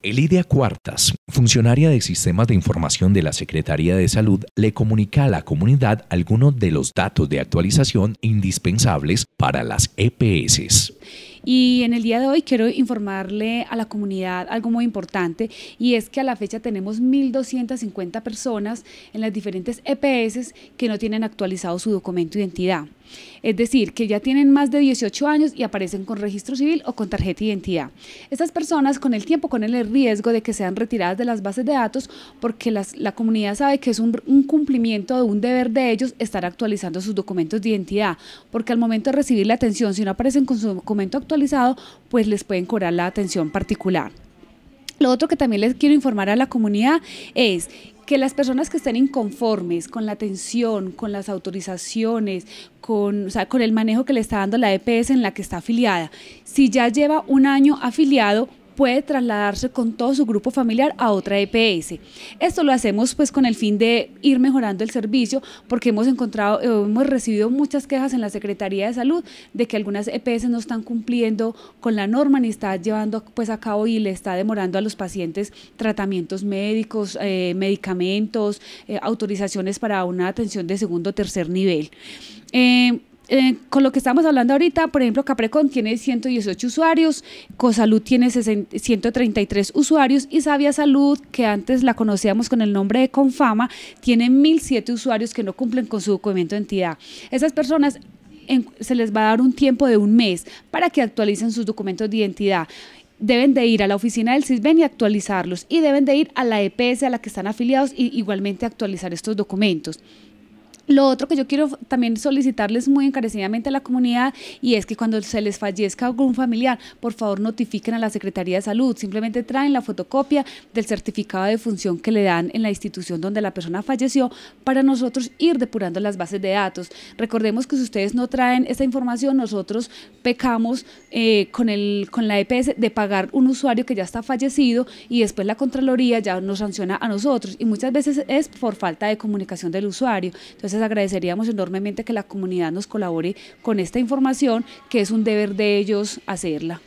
Elidia Cuartas, funcionaria de sistemas de información de la Secretaría de Salud, le comunica a la comunidad algunos de los datos de actualización indispensables para las EPS. Y en el día de hoy quiero informarle a la comunidad algo muy importante y es que a la fecha tenemos 1.250 personas en las diferentes EPS que no tienen actualizado su documento de identidad es decir, que ya tienen más de 18 años y aparecen con registro civil o con tarjeta de identidad. Estas personas con el tiempo con el riesgo de que sean retiradas de las bases de datos porque la comunidad sabe que es un, un cumplimiento de un deber de ellos estar actualizando sus documentos de identidad, porque al momento de recibir la atención, si no aparecen con su documento actualizado, pues les pueden cobrar la atención particular. Lo otro que también les quiero informar a la comunidad es que las personas que estén inconformes con la atención, con las autorizaciones, con, el manejo que le está dando la EPS en la que está afiliada, si ya lleva un año afiliado, puede trasladarse con todo su grupo familiar a otra EPS. Esto lo hacemos pues con el fin de ir mejorando el servicio porque hemos encontrado, eh, hemos recibido muchas quejas en la Secretaría de Salud de que algunas EPS no están cumpliendo con la norma ni está llevando pues a cabo y le está demorando a los pacientes tratamientos médicos, eh, medicamentos, eh, autorizaciones para una atención de segundo o tercer nivel. Eh, con lo que estamos hablando ahorita, por ejemplo, Caprecon tiene 118 usuarios, Cosalud tiene 133 usuarios y Sabia Salud, que antes la conocíamos con el nombre de Confama, tiene 1.007 usuarios que no cumplen con su documento de identidad. Esas personas se les va a dar un tiempo de un mes para que actualicen sus documentos de identidad deben de ir a la oficina del CISBEN y actualizarlos y deben de ir a la EPS a la que están afiliados y igualmente actualizar estos documentos. Lo otro que yo quiero también solicitarles muy encarecidamente a la comunidad y es que cuando se les fallezca algún familiar, por favor notifiquen a la Secretaría de Salud. Simplemente traen la fotocopia del certificado de función que le dan en la institución donde la persona falleció para nosotros ir depurando las bases de datos. Recordemos que si ustedes no traen esta información, nosotros pecamos eh, con, el, con la EPS de pagar un usuario que ya está fallecido y después la Contraloría ya nos sanciona a nosotros y muchas veces es por falta de comunicación del usuario. Entonces les agradeceríamos enormemente que la comunidad nos colabore con esta información, que es un deber de ellos hacerla.